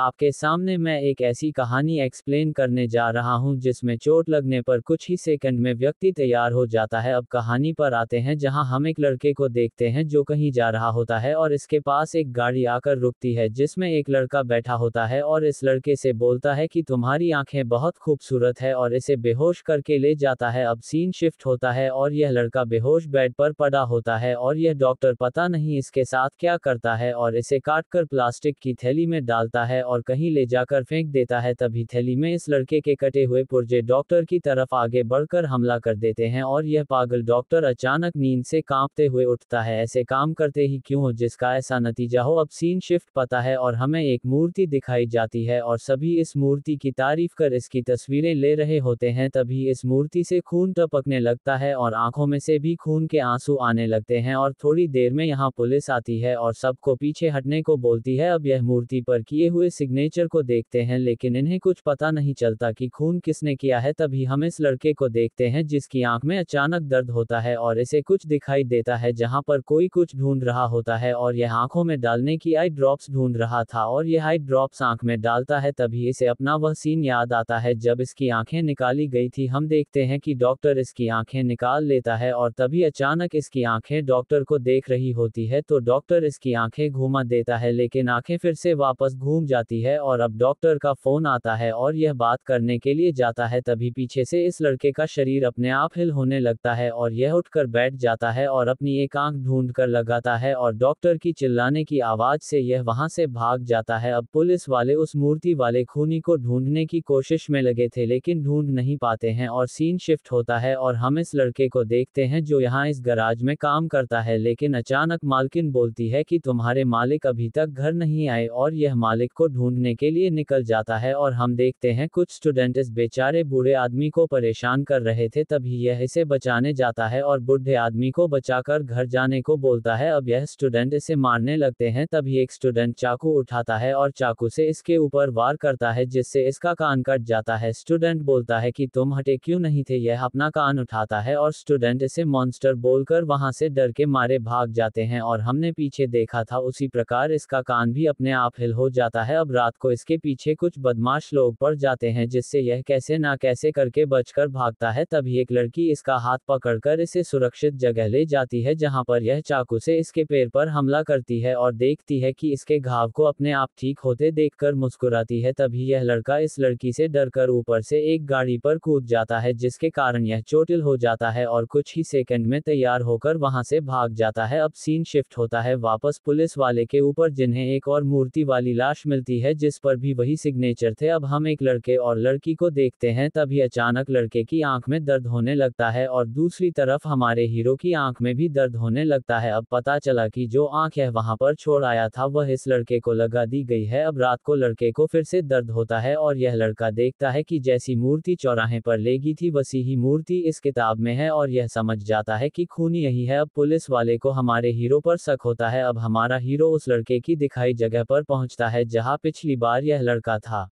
आपके सामने मैं एक ऐसी कहानी एक्सप्लेन करने जा रहा हूं जिसमें चोट लगने पर कुछ ही सेकंड में व्यक्ति तैयार हो जाता है अब कहानी पर आते हैं जहां हम एक लड़के को देखते हैं जो कहीं जा रहा होता है और इसके पास एक गाड़ी आकर रुकती है जिसमें एक लड़का बैठा होता है और इस लड़के से बोलता है कि तुम्हारी आंखें बहुत खूबसूरत है और इसे बेहोश करके ले जाता है अब सीन शिफ्ट होता है और यह लड़का बेहोश बेड पर पड़ा होता है और यह डॉक्टर पता नहीं इसके साथ क्या करता है और इसे काट प्लास्टिक की थैली में डालता है और कहीं ले जाकर फेंक देता है तभी थैली में इस लड़के के कटे हुए पुर्जे डॉक्टर की तरफ आगे बढ़कर हमला कर देते हैं और यह पागल डॉक्टर अचानक नींद से कांपते हुए उठता है ऐसे काम करते ही क्यों हो जिसका ऐसा नतीजा हो अब सीन शिफ्ट पता है और हमें एक मूर्ति दिखाई जाती है और सभी इस मूर्ति की तारीफ कर इसकी तस्वीरें ले रहे होते हैं तभी इस मूर्ति से खून टपकने लगता है और आंखों में से भी खून के आंसू आने लगते हैं और थोड़ी देर में यहाँ पुलिस आती है और सबको पीछे हटने को बोलती है अब यह मूर्ति पर किए हुए सिग्नेचर को देखते हैं लेकिन इन्हें कुछ पता नहीं चलता कि खून किसने किया है तभी हम इस लड़के को देखते हैं जिसकी आंख में अचानक दर्द होता है और इसे कुछ दिखाई देता है जहां पर कोई कुछ ढूंढ रहा होता है और यह आंखों में डालने की आई ड्रॉप्स ढूंढ रहा था और यह आई ड्रॉप्स आंख में डालता है तभी इसे अपना वह सीन याद आता है जब इसकी आंखें निकाली गई थी हम देखते हैं कि डॉक्टर इसकी आंखें निकाल लेता है और तभी अचानक इसकी आंखें डॉक्टर को देख रही होती है तो डॉक्टर इसकी आंखें घुमा देता है लेकिन आंखें फिर से वापस घूम जाती जाती है और अब डॉक्टर का फोन आता है और यह बात करने के लिए जाता है तभी पीछे से इस लड़के का शरीर अपने आप हिल होने लगता है और यह उठकर बैठ जाता है और अपनी एक आंख ढूंढ कर लगाता है और डॉक्टर की चिल्लाने की आवाज से यह वहां से भाग जाता है अब पुलिस वाले उस मूर्ति वाले खूनी को ढूंढने की कोशिश में लगे थे लेकिन ढूंढ नहीं पाते हैं और सीन शिफ्ट होता है और हम इस लड़के को देखते हैं जो यहाँ इस गराज में काम करता है लेकिन अचानक मालकिन बोलती है कि तुम्हारे मालिक अभी तक घर नहीं आए और यह मालिक को ढूंढने के लिए निकल जाता है और हम देखते हैं कुछ स्टूडेंट इस बेचारे बूढ़े आदमी को परेशान कर रहे थे तभी यह इसे बचाने जाता है और बूढ़े आदमी को बचाकर घर जाने को बोलता है अब यह स्टूडेंट इसे मारने लगते हैं तभी एक स्टूडेंट चाकू उठाता है और चाकू से इसके ऊपर वार करता है जिससे इसका कान कट जाता है स्टूडेंट बोलता है कि तुम हटे क्यों नहीं थे यह अपना कान उठाता है और स्टूडेंट इसे मॉन्स्टर बोलकर वहां से डर के मारे भाग जाते हैं और हमने पीछे देखा था उसी प्रकार इसका कान भी अपने आप हिल हो जाता है तब रात को इसके पीछे कुछ बदमाश लोग पड़ जाते हैं जिससे यह कैसे ना कैसे करके बचकर भागता है तभी एक लड़की इसका हाथ पकड़कर इसे सुरक्षित जगह ले जाती है जहां पर यह चाकू से इसके पैर पर हमला करती है और देखती है कि इसके घाव को अपने आप ठीक होते देखकर मुस्कुराती है तभी यह लड़का इस लड़की से डरकर ऊपर से एक गाड़ी पर कूद जाता है जिसके कारण यह चोटिल हो जाता है और कुछ ही सेकेंड में तैयार होकर वहां से भाग जाता है अब सीन शिफ्ट होता है वापस पुलिस वाले के ऊपर जिन्हें एक और मूर्ति वाली लाश मिलती थी है जिस पर भी वही सिग्नेचर थे अब हम एक लड़के और लड़की को देखते हैं तभी अचानक लड़के की आंख में दर्द होने लगता है और दूसरी तरफ हमारे हीरो की आंख में भी दर्द होने लगता है अब पता चला कि जो आंख है वहां पर छोड़ आया था वह इस लड़के को लगा दी गई है अब रात को लड़के को फिर से दर्द होता है और यह लड़का देखता है कि जैसी मूर्ति चौराहे पर लेगी थी वैसी ही मूर्ति इस किताब में है और यह समझ जाता है कि खून यही है अब पुलिस वाले को हमारे हीरो पर शक होता है अब हमारा हीरो उस लड़के की दिखाई जगह पर पहुंचता है जहां पिछली बार यह लड़का था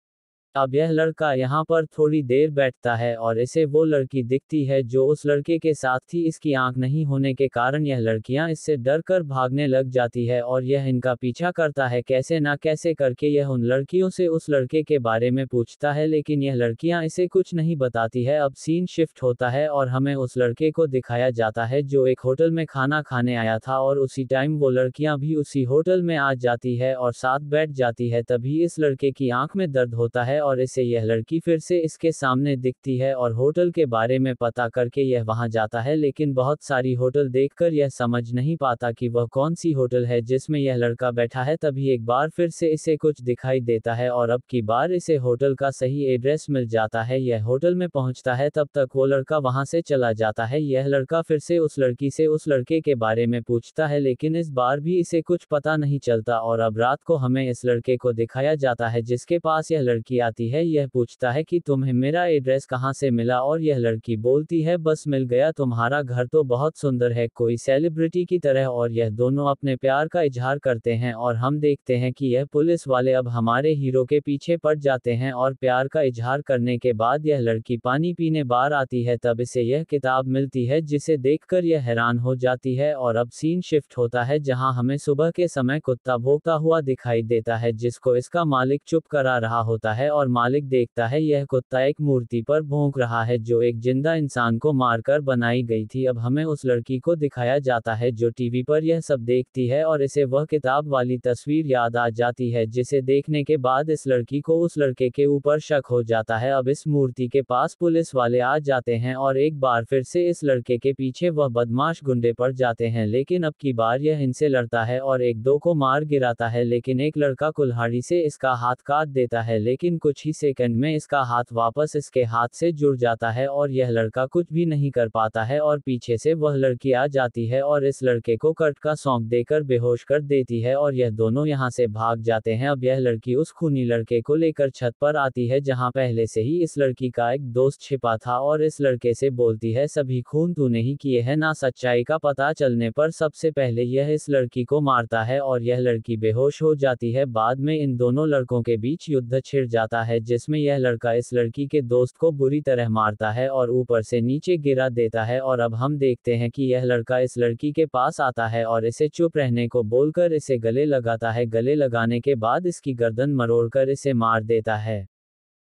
अब यह लड़का यहाँ पर थोड़ी देर बैठता है और इसे वो लड़की दिखती है जो उस लड़के के साथ थी इसकी आंख नहीं होने के कारण यह लड़कियां इससे डर कर भागने लग जाती है और यह इनका पीछा करता है कैसे ना कैसे करके यह उन लड़कियों से उस लड़के के बारे में पूछता है लेकिन यह लड़कियाँ इसे कुछ नहीं बताती है अब सीन शिफ्ट होता है और हमें उस लड़के को दिखाया जाता है जो एक होटल में खाना खाने आया था और उसी टाइम वो लड़कियां भी उसी होटल में आ जाती है और साथ बैठ जाती है तभी इस लड़के की आंख में दर्द होता है और इसे यह लड़की फिर से इसके सामने दिखती है और होटल के बारे में पता करके यह वहां जाता है लेकिन बहुत सारी होटल देखकर यह समझ नहीं पाता कि वह कौन सी होटल है जिसमें यह लड़का बैठा है तभी एक बार फिर से इसे कुछ दिखाई देता है और अब की बार इसे होटल का सही एड्रेस मिल जाता है यह होटल में पहुंचता है तब तक वो लड़का वहां से चला जाता है यह लड़का फिर से उस लड़की से उस लड़के के बारे में पूछता है लेकिन इस बार भी इसे कुछ पता नहीं चलता और अब रात को हमें इस लड़के को दिखाया जाता है जिसके पास यह लड़की आती जाती है यह पूछता है कि तुम्हें मेरा एड्रेस कहाँ से मिला और यह लड़की बोलती है बस मिल गया तुम्हारा घर तो बहुत सुंदर है कोई सेलिब्रिटी की तरह और यह दोनों अपने प्यार का इजहार करते हैं और हम देखते हैं कि यह पुलिस वाले अब हमारे हीरो के पीछे पड़ जाते हैं और प्यार का इजहार करने के बाद यह लड़की पानी पीने बार आती है तब इसे यह किताब मिलती है जिसे देखकर यह हैरान हो जाती है और अब सीन शिफ्ट होता है जहां हमें सुबह के समय कुत्ता भोगता हुआ दिखाई देता है जिसको इसका मालिक चुप करा रहा होता है और और मालिक देखता है यह कुत्ता एक मूर्ति पर भोंक रहा है जो एक जिंदा इंसान को मारकर बनाई गई थी अब हमें उस लड़की को दिखाया जाता है जो टीवी पर यह सब देखती है और इसे वह किताब वाली तस्वीर याद आ जाती है जिसे देखने के बाद इस लड़की को उस लड़के के ऊपर शक हो जाता है अब इस मूर्ति के पास पुलिस वाले आ जाते हैं और एक बार फिर से इस लड़के के पीछे वह बदमाश गुंडे पर जाते हैं लेकिन अब की बार यह इनसे लड़ता है और एक दो को मार गिराता है लेकिन एक लड़का कुल्हाड़ी से इसका हाथ काट देता है लेकिन कुछ कुछ ही सेकंड में इसका हाथ वापस इसके हाथ से जुड़ जाता है और यह लड़का कुछ भी नहीं कर पाता है और पीछे से वह लड़की आ जाती है और इस लड़के को कट का सौंप देकर बेहोश कर देती है और यह दोनों यहाँ से भाग जाते हैं अब यह लड़की उस खूनी लड़के को लेकर छत पर आती है जहाँ पहले से ही इस लड़की का एक दोस्त छिपा था और इस लड़के से बोलती है सभी खून तू नहीं किए है ना सच्चाई का पता चलने पर सबसे पहले यह इस लड़की को मारता है और यह लड़की बेहोश हो जाती है बाद में इन दोनों लड़कों के बीच युद्ध छिड़ जाता होता है जिसमें यह लड़का इस लड़की के दोस्त को बुरी तरह मारता है और ऊपर से नीचे गिरा देता है और अब हम देखते हैं कि यह लड़का इस लड़की के पास आता है और इसे चुप रहने को बोलकर इसे गले लगाता है गले लगाने के बाद इसकी गर्दन मरोड़ इसे मार देता है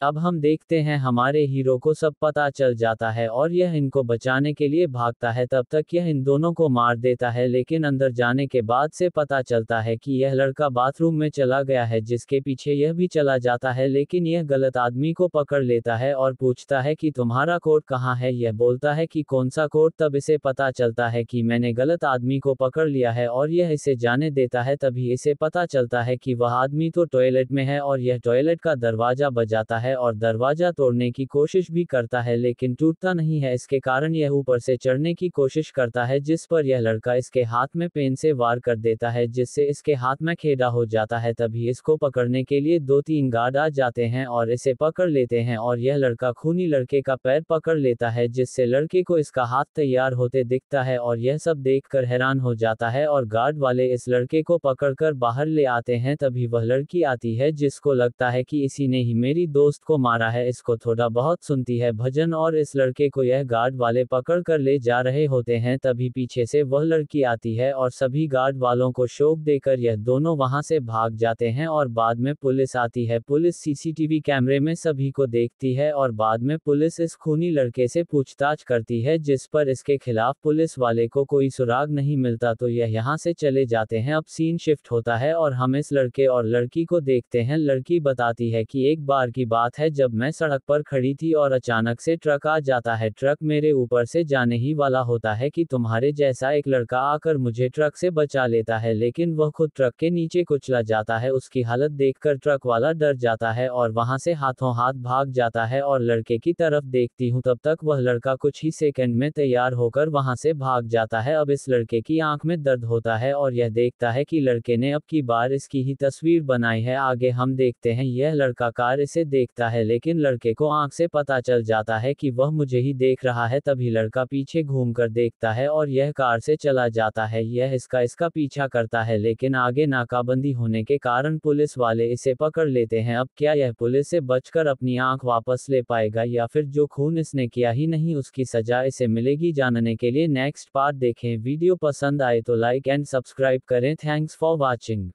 अब हम देखते हैं हमारे हीरो को सब पता चल जाता है और यह इनको बचाने के लिए भागता है तब तक यह इन दोनों को मार देता है लेकिन अंदर जाने के बाद से पता चलता है कि यह लड़का बाथरूम में चला गया है जिसके पीछे यह भी चला जाता है लेकिन यह गलत आदमी को पकड़ लेता है और पूछता है कि तुम्हारा कोट कहाँ है यह बोलता है कि कौन सा कोट तब इसे पता चलता है कि मैंने गलत आदमी को पकड़ लिया है और यह इसे जाने देता है तभी इसे पता चलता है कि वह आदमी तो टॉयलेट में है और यह टॉयलेट का दरवाजा बजाता है है और दरवाजा तोड़ने की कोशिश भी करता है लेकिन टूटता नहीं है इसके कारण यह ऊपर से चढ़ने की कोशिश करता है जिस पर यह लड़का इसके हाथ में पेन से वार कर देता है जिससे इसके हाथ में खेड़ा हो जाता है तभी इसको पकड़ने के लिए दो तीन गार्ड आ जाते हैं और इसे पकड़ लेते हैं और यह लड़का खूनी लड़के का पैर पकड़ लेता है जिससे लड़के को इसका हाथ तैयार होते दिखता है और यह सब देख हैरान हो जाता है और गार्ड वाले इस लड़के को पकड़कर बाहर ले आते हैं तभी वह लड़की आती है जिसको लगता है कि इसी ने ही मेरी दोस्त दोस्त को मारा है इसको थोड़ा बहुत सुनती है भजन और इस लड़के को यह गार्ड वाले पकड़ कर ले जा रहे होते हैं तभी पीछे से वह लड़की आती है और सभी गार्ड वालों को शोक देकर यह दोनों वहां से भाग जाते हैं और बाद में पुलिस आती है पुलिस सीसीटीवी कैमरे में सभी को देखती है और बाद में पुलिस इस खूनी लड़के से पूछताछ करती है जिस पर इसके खिलाफ पुलिस वाले को कोई सुराग नहीं मिलता तो यह यहाँ से चले जाते हैं अब सीन शिफ्ट होता है और हम इस लड़के और लड़की को देखते हैं लड़की बताती है कि एक बार की बात बात है जब मैं सड़क पर खड़ी थी और अचानक से ट्रक आ जाता है ट्रक मेरे ऊपर से जाने ही वाला होता है कि तुम्हारे जैसा एक लड़का आकर मुझे ट्रक से बचा लेता है लेकिन वह खुद ट्रक के नीचे कुचला जाता है उसकी हालत देख ट्रक वाला डर जाता है और वहाँ से हाथों हाथ भाग जाता है और लड़के की तरफ देखती हूँ तब तक वह लड़का कुछ ही सेकेंड में तैयार होकर वहाँ से भाग जाता है अब इस लड़के की आंख में दर्द होता है और यह देखता है कि लड़के ने अब की बार इसकी ही तस्वीर बनाई है आगे हम देखते हैं यह लड़का कार इसे देख देखता है लेकिन लड़के को आंख से पता चल जाता है कि वह मुझे ही देख रहा है तभी लड़का पीछे घूमकर देखता है और यह कार से चला जाता है यह इसका इसका पीछा करता है लेकिन आगे नाकाबंदी होने के कारण पुलिस वाले इसे पकड़ लेते हैं अब क्या यह पुलिस से बचकर अपनी आंख वापस ले पाएगा या फिर जो खून इसने किया ही नहीं उसकी सजा इसे मिलेगी जानने के लिए नेक्स्ट पार्ट देखें वीडियो पसंद आए तो लाइक एंड सब्सक्राइब करें थैंक्स फॉर वॉचिंग